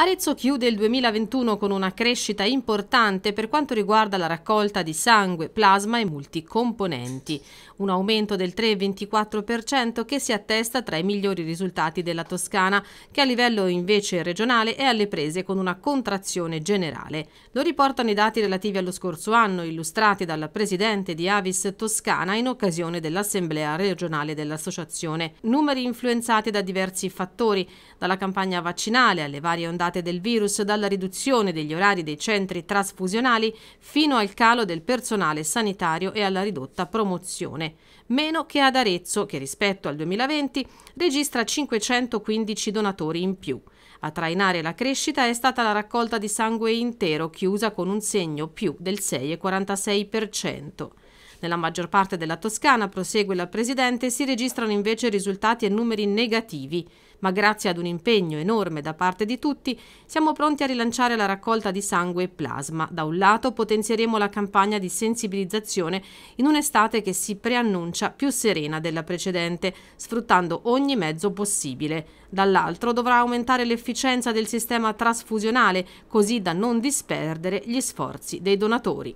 Arezzo chiude il 2021 con una crescita importante per quanto riguarda la raccolta di sangue, plasma e multicomponenti, un aumento del 3,24% che si attesta tra i migliori risultati della Toscana, che a livello invece regionale è alle prese con una contrazione generale. Lo riportano i dati relativi allo scorso anno, illustrati dal presidente di Avis Toscana in occasione dell'assemblea regionale dell'associazione. Numeri influenzati da diversi fattori, dalla campagna vaccinale alle varie ondate date del virus dalla riduzione degli orari dei centri trasfusionali fino al calo del personale sanitario e alla ridotta promozione, meno che ad Arezzo che rispetto al 2020 registra 515 donatori in più. A trainare la crescita è stata la raccolta di sangue intero chiusa con un segno più del 6,46%. Nella maggior parte della Toscana, prosegue la Presidente, si registrano invece risultati e numeri negativi ma grazie ad un impegno enorme da parte di tutti siamo pronti a rilanciare la raccolta di sangue e plasma. Da un lato potenzieremo la campagna di sensibilizzazione in un'estate che si preannuncia più serena della precedente, sfruttando ogni mezzo possibile. Dall'altro dovrà aumentare l'efficienza del sistema trasfusionale così da non disperdere gli sforzi dei donatori.